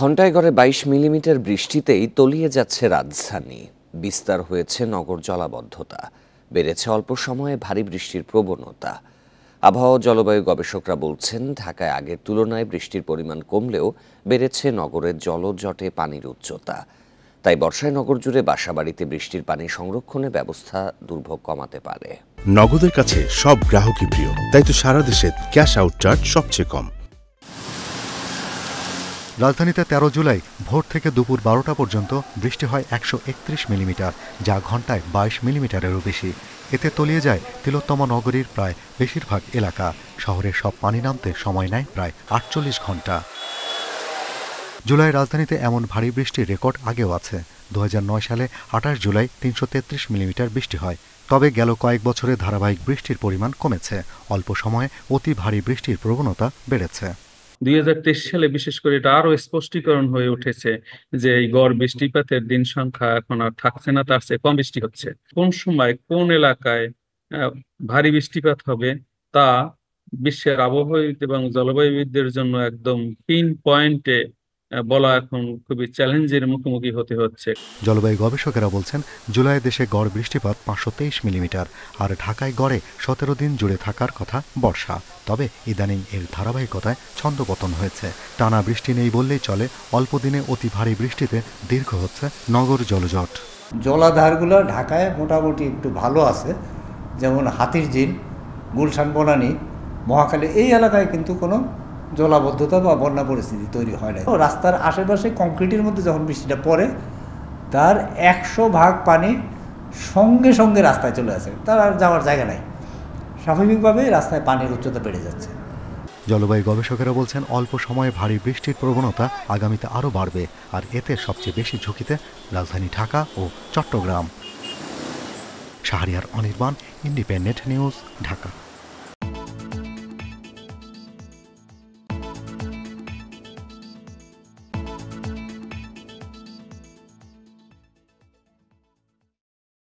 ঘণ্টায় গড়ে বাইশ মিলিমিটার বৃষ্টিতেই তলিয়ে যাচ্ছে রাজধানী বিস্তার হয়েছে নগর জলাবদ্ধতা বেড়েছে অল্প সময়ে ভারী বৃষ্টির প্রবণতা আবহাওয়া জলবায়ু গবেষকরা বলছেন ঢাকায় আগের তুলনায় বৃষ্টির পরিমাণ কমলেও বেড়েছে নগরের জলজটে পানির উচ্চতা তাই বর্ষায় নগর জুড়ে বাসাবাড়িতে বৃষ্টির পানি সংরক্ষণে ব্যবস্থা দুর্ভোগ কমাতে পারে নগদের কাছে সব গ্রাহকই প্রিয় তাই তো সারা দেশে ক্যাশ আউট চার্জ সবচেয়ে কম রাজধানীতে ১৩ জুলাই ভোর থেকে দুপুর বারোটা পর্যন্ত বৃষ্টি হয় একশো মিলিমিটার যা ঘন্টায় ২২ মিলিমিটারেরও বেশি এতে তলিয়ে যায় তিলোত্তমা নগরীর প্রায় বেশিরভাগ এলাকা শহরের সব পানি নামতে সময় নেয় প্রায় আটচল্লিশ ঘন্টা জুলাই রাজধানীতে এমন ভারী বৃষ্টির রেকর্ড আগেও আছে দু সালে আঠাশ জুলাই তিনশো মিলিমিটার বৃষ্টি হয় তবে গেল কয়েক বছরে ধারাবাহিক বৃষ্টির পরিমাণ কমেছে অল্প সময়ে অতি ভারী বৃষ্টির প্রবণতা বেড়েছে দুই সালে বিশেষ করে এটা আরো স্পষ্টীকরণ হয়ে উঠেছে যে এই গড় বৃষ্টিপাতের দিন সংখ্যা এখন আর থাকছে না তার চেয়ে কম বৃষ্টি হচ্ছে কোন সময় কোন এলাকায় ভারী বৃষ্টিপাত হবে তা বিশ্বের আবহাওয়া এবং জলবায়ুবিদদের জন্য একদম পিন পয়েন্টে বলা এখন খুবই চ্যালেঞ্জের মুখোমুখি হতে হচ্ছে জলবায়ু গবেষকেরা বলছেন জুলাই দেশে গড় বৃষ্টিপাত পাঁচশো তেইশ মিলিমিটার আর ঢাকায় গড়ে সতেরো দিন জুড়ে থাকার কথা বর্ষা তবে ইদানিং এর ধারাবাহিকতায় ছন্দপতন হয়েছে টানা বৃষ্টি নেই বললেই চলে অল্প দিনে অতি ভারী বৃষ্টিতে দীর্ঘ হচ্ছে নগর জলজট জলাধারগুলো ঢাকায় মোটামুটি একটু ভালো আছে যেমন হাতির জিন গুলশান বনানি মহাকালী এই এলাকায় কিন্তু কোনো জলাবদ্ধতা বা বন্যা পরিস্থিতি তৈরি হয় না রাস্তার আশেপাশে কংক্রিটের মধ্যে যখন বৃষ্টিটা পড়ে তার একশো ভাগ পানি সঙ্গে সঙ্গে রাস্তায় চলে আসে তার আর যাওয়ার জায়গা নাই স্বাভাবিকভাবে রাস্তায় পানির উচ্চতা বেড়ে যাচ্ছে জলবায়ু গবেষকেরা বলছেন অল্প সময়ে ভারী বৃষ্টির প্রবণতা আগামীতে আরও বাড়বে আর এতে সবচেয়ে বেশি ঝুঁকিতে রাজধানী ঢাকা ও চট্টগ্রাম শাহরিয়ার অনির্বাণ ইন্ডিপেন্ডেন্ট নিউজ ঢাকা